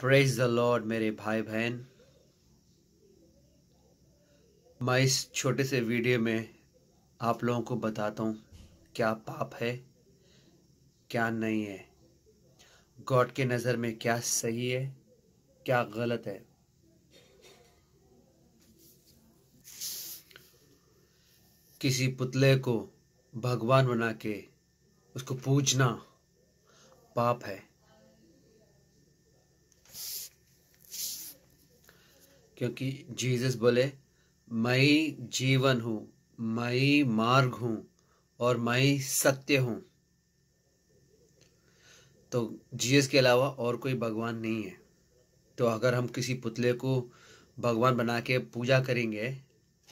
Praise the Lord मेरे भाई बहन मैं इस छोटे से वीडियो में आप लोगों को बताता हूँ क्या पाप है क्या नहीं है गॉड के नज़र में क्या सही है क्या गलत है किसी पुतले को भगवान बना के उसको पूजना पाप है क्योंकि जीसस बोले मैं जीवन हूँ मैं मार्ग हूँ और मैं सत्य हूँ तो जीसस के अलावा और कोई भगवान नहीं है तो अगर हम किसी पुतले को भगवान बना के पूजा करेंगे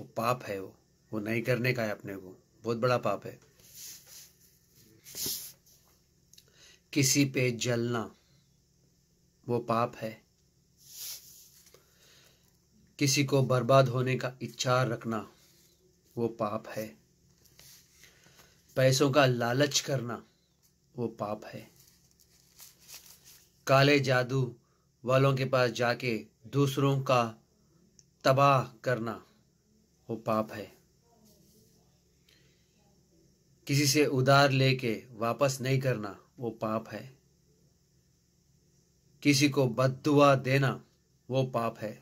वो पाप है वो वो नहीं करने का है अपने को बहुत बड़ा पाप है किसी पे जलना वो पाप है किसी को बर्बाद होने का इच्छा रखना वो पाप है पैसों का लालच करना वो पाप है काले जादू वालों के पास जाके दूसरों का तबाह करना वो पाप है किसी से उधार लेके वापस नहीं करना वो पाप है किसी को बद देना वो पाप है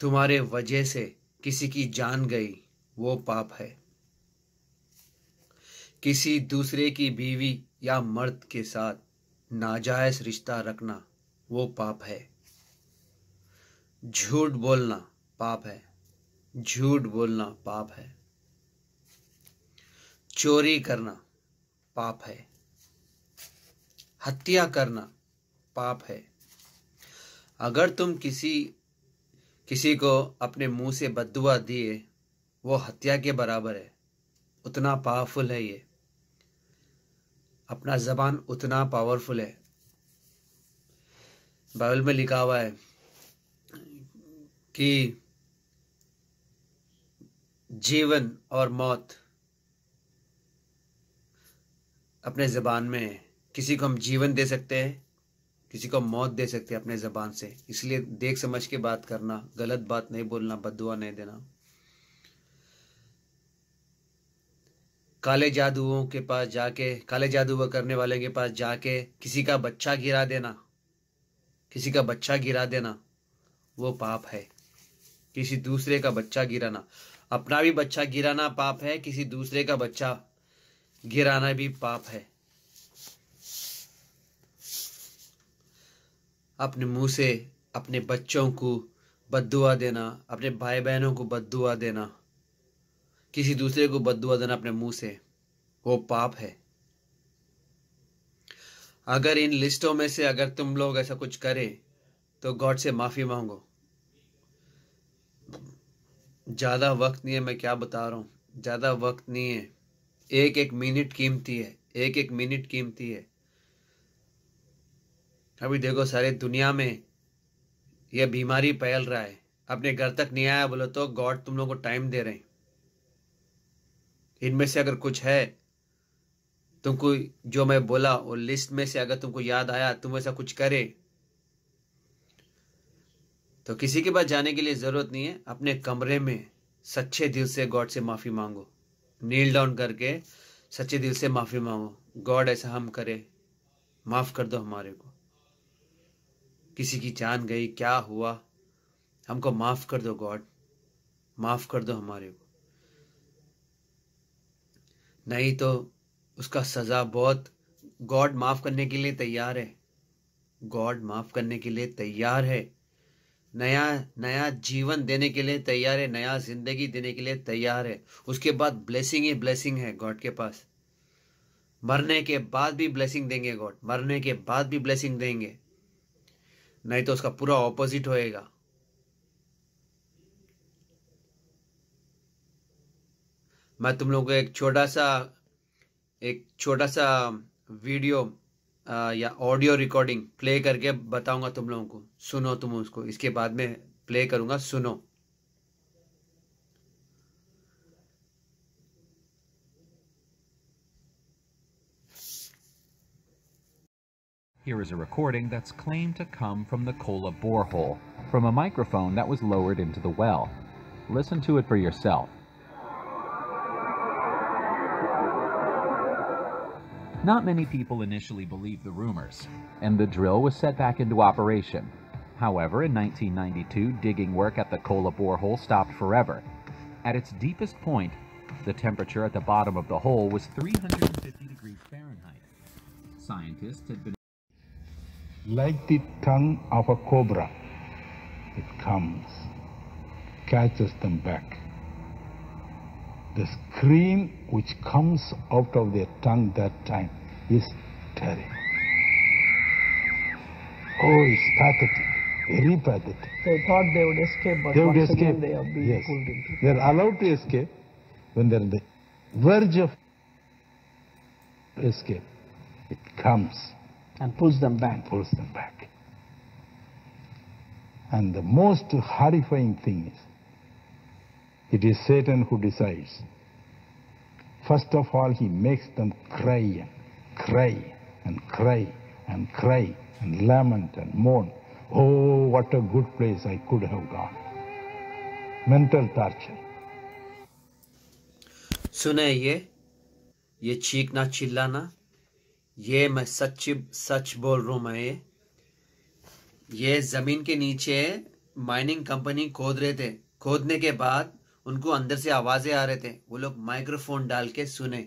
तुम्हारे वजह से किसी की जान गई वो पाप है किसी दूसरे की बीवी या मर्द के साथ नाजायज रिश्ता रखना वो पाप है झूठ बोलना पाप है झूठ बोलना पाप है चोरी करना पाप है हत्या करना पाप है अगर तुम किसी किसी को अपने मुंह से बदुआ दिए वो हत्या के बराबर है उतना पावरफुल है ये अपना ज़बान उतना पावरफुल है बाइबल में लिखा हुआ है कि जीवन और मौत अपने ज़बान में है किसी को हम जीवन दे सकते हैं किसी को मौत दे सकते अपने ज़बान से इसलिए देख समझ के बात करना गलत बात नहीं बोलना बदुआ नहीं देना काले जादुओं के पास जाके काले जादू करने वाले के पास जाके किसी का बच्चा गिरा देना किसी का बच्चा गिरा देना वो पाप है किसी दूसरे का बच्चा गिराना अपना भी बच्चा गिराना पाप है किसी दूसरे का बच्चा गिराना भी पाप है अपने मुंह से अपने बच्चों को बदुआ देना अपने भाई बहनों को बदुआ देना किसी दूसरे को बदुआ देना अपने मुंह से वो पाप है अगर इन लिस्टों में से अगर तुम लोग ऐसा कुछ करें तो गॉड से माफ़ी मांगो ज़्यादा वक्त नहीं है मैं क्या बता रहा हूं ज़्यादा वक्त नहीं है एक एक मिनट कीमती है एक एक मिनट कीमती है अभी देखो सारी दुनिया में यह बीमारी फैल रहा है अपने घर तक नहीं आया बोलो तो गॉड तुम लोगों को टाइम दे रहे हैं इनमें से अगर कुछ है तुमको जो मैं बोला वो लिस्ट में से अगर तुमको याद आया तुम ऐसा कुछ करे तो किसी के पास जाने के लिए जरूरत नहीं है अपने कमरे में सच्चे दिल से गॉड से माफी मांगो नील डाउन करके सच्चे दिल से माफी मांगो गॉड ऐसा हम करे माफ कर दो हमारे को किसी की जान गई क्या हुआ हमको माफ़ कर दो गॉड माफ़ कर दो हमारे को नहीं तो उसका सज़ा बहुत गॉड माफ़ करने के लिए तैयार है गॉड माफ़ करने के लिए तैयार है नया नया जीवन देने के लिए तैयार है नया जिंदगी देने के लिए तैयार है उसके बाद ब्लेसिंग ही ब्लेसिंग है गॉड के पास मरने के बाद भी ब्लेसिंग देंगे गॉड मरने के बाद भी ब्लेसिंग देंगे नहीं तो उसका पूरा ऑपोजिट होएगा मैं तुम लोगों को एक छोटा सा एक छोटा सा वीडियो आ, या ऑडियो रिकॉर्डिंग प्ले करके बताऊंगा तुम लोगों को सुनो तुम उसको इसके बाद में प्ले करूंगा सुनो Here is a recording that's claimed to come from the Kola borehole, from a microphone that was lowered into the well. Listen to it for yourself. Not many people initially believed the rumors, and the drill was set back into operation. However, in 1992, digging work at the Kola borehole stopped forever. At its deepest point, the temperature at the bottom of the hole was 350 degrees Fahrenheit. Scientists had been like the tongue of a cobra, it comes, catches them back. The scream which comes out of their tongue that time is terrible. Oh, it's pathetic, very pathetic. They thought they would escape, but they would escape. they are being yes. pulled into. They are allowed to escape when they are on the verge of escape. It comes and pulls them back. And pulls them back. And the most horrifying thing is, it is Satan who decides. First of all, he makes them cry and cry and cry and cry and lament and mourn. Oh, what a good place I could have gone. Mental torture. सुने ये ये चीखना चिल्लाना ये मैं सच सच बोल रहा हूं मैं ये ज़मीन के नीचे माइनिंग कंपनी खोद रहे थे खोदने के बाद उनको अंदर से आवाज़ें आ रहे थे वो लोग माइक्रोफोन डाल के सुने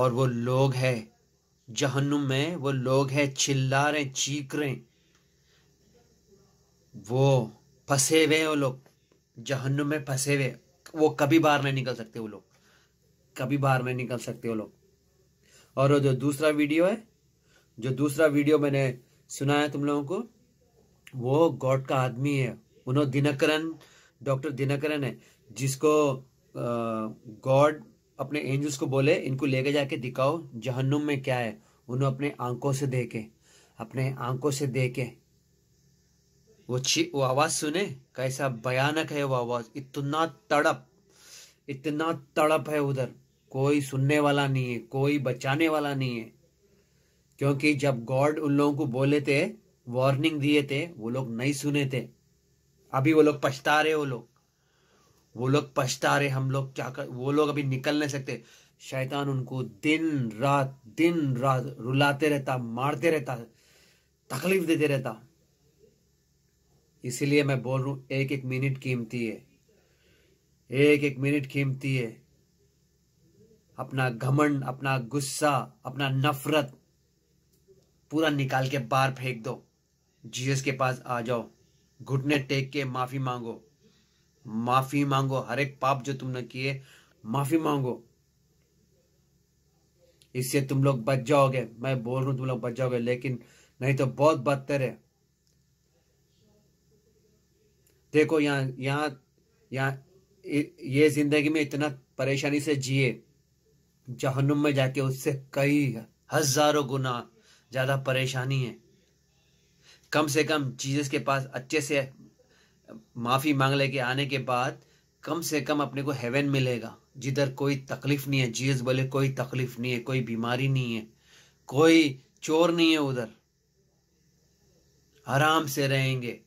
और वो लोग है जहन्नुम में वो लोग है चिल्ला रहे चीख रहे वो फंसे हुए वो लोग जहन्नुम में फंसे हुए वो कभी बाहर नहीं निकल सकते वो लोग कभी बाहर नहीं निकल सकते वो लोग और वो जो दूसरा वीडियो है जो दूसरा वीडियो मैंने सुनाया तुम लोगों को वो गॉड का आदमी है उन्होंने दिनकरण डॉक्टर दिनकरण है जिसको गॉड अपने एंजल्स को बोले इनको लेके जाके दिखाओ जहन्नुम में क्या है उन्होंने अपने आंखों से देखे अपने आंखों से देखे वो छी वो आवाज सुने कैसा भयानक है वो आवाज इतना तड़प इतना तड़प है उधर कोई सुनने वाला नहीं है कोई बचाने वाला नहीं है क्योंकि जब गॉड उन लोगों को बोले थे वार्निंग दिए थे वो लोग नहीं सुने थे अभी वो लोग पछता रहे वो लोग वो लोग पछता रहे हम लोग क्या कर वो लोग अभी निकल नहीं सकते शैतान उनको दिन रात दिन रात रुलाते रहता मारते रहता तकलीफ देते रहता इसीलिए मैं बोल रहा हूं एक एक मिनट कीमती है एक एक मिनट कीमती है अपना घमंड अपना गुस्सा अपना नफरत पूरा निकाल के बाहर फेंक दो जीसस के पास आ जाओ घुटने टेक के माफी मांगो माफी मांगो हर एक पाप जो तुमने किए माफी मांगो इससे तुम लोग बच जाओगे मैं बोल रहा हूं तुम लोग बच जाओगे लेकिन नहीं तो बहुत बदतर है देखो यहां यहां यहाँ ये जिंदगी में इतना परेशानी से जिए जहनुम में जाके उससे कई हजारों गुना ज़्यादा परेशानी है कम से कम जीसस के पास अच्छे से माफ़ी मांग लेके आने के बाद कम से कम अपने को हेवन मिलेगा जिधर कोई तकलीफ नहीं है जीसस बोले कोई तकलीफ नहीं है कोई बीमारी नहीं है कोई चोर नहीं है उधर आराम से रहेंगे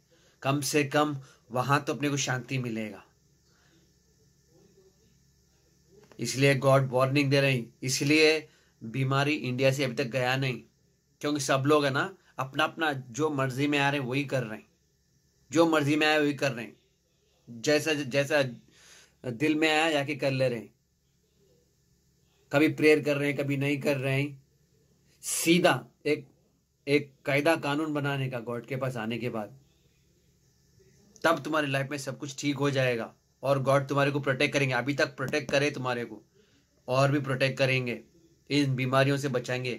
कम से कम वहां तो अपने को शांति मिलेगा इसलिए गॉड वार्निंग दे रही इसलिए बीमारी इंडिया से अभी तक गया नहीं क्योंकि सब लोग है ना अपना अपना जो मर्जी में आ रहे हैं वही कर रहे हैं जो मर्जी में आए वही कर रहे हैं जैसा जैसा दिल में आया जाके कर ले रहे हैं कभी प्रेयर कर रहे हैं कभी नहीं कर रहे हैं सीधा एक एक कायदा कानून बनाने का गॉड के पास आने के बाद तब तुम्हारी लाइफ में सब कुछ ठीक हो जाएगा और गॉड तुम्हारे को प्रोटेक्ट करेंगे अभी तक प्रोटेक्ट करे तुम्हारे को और भी प्रोटेक्ट करेंगे इन बीमारियों से बचाएंगे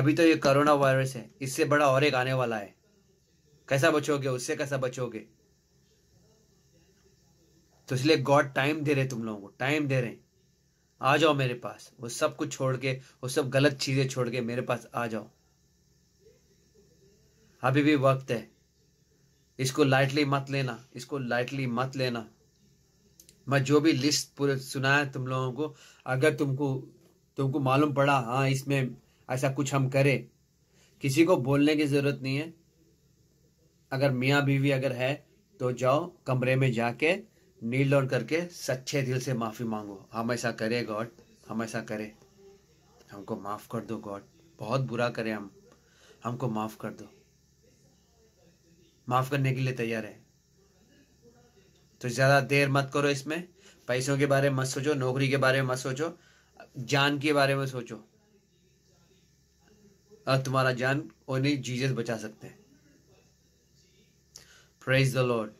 अभी तो ये कोरोना वायरस है इससे बड़ा और एक आने वाला है कैसा बचोगे उससे कैसा बचोगे तो इसलिए गॉड टाइम दे रहे तुम लोगों को टाइम दे रहे आ जाओ मेरे पास वो सब कुछ छोड़ के वो सब गलत चीज़ें छोड़ के मेरे पास आ जाओ अभी भी वक्त है इसको लाइटली मत लेना इसको लाइटली मत लेना मैं जो भी लिस्ट पूरे सुनाया तुम लोगों को अगर तुमको तुमको मालूम पड़ा हाँ इसमें ऐसा कुछ हम करें किसी को बोलने की ज़रूरत नहीं है अगर मियाँ बीवी अगर है तो जाओ कमरे में जाके नील डाउन करके सच्चे दिल से माफ़ी मांगो हम ऐसा करें गॉड हम ऐसा करें हमको माफ़ कर दो गॉड बहुत बुरा करें हम हमको माफ़ कर दो माफ़ करने के लिए तैयार है तो ज़्यादा देर मत करो इसमें पैसों के बारे में मत सोचो नौकरी के बारे में मत सोचो जान के बारे में सोचो और तुम्हारा जान नहीं जीजस बचा सकते हैं प्रेज द लॉर्ड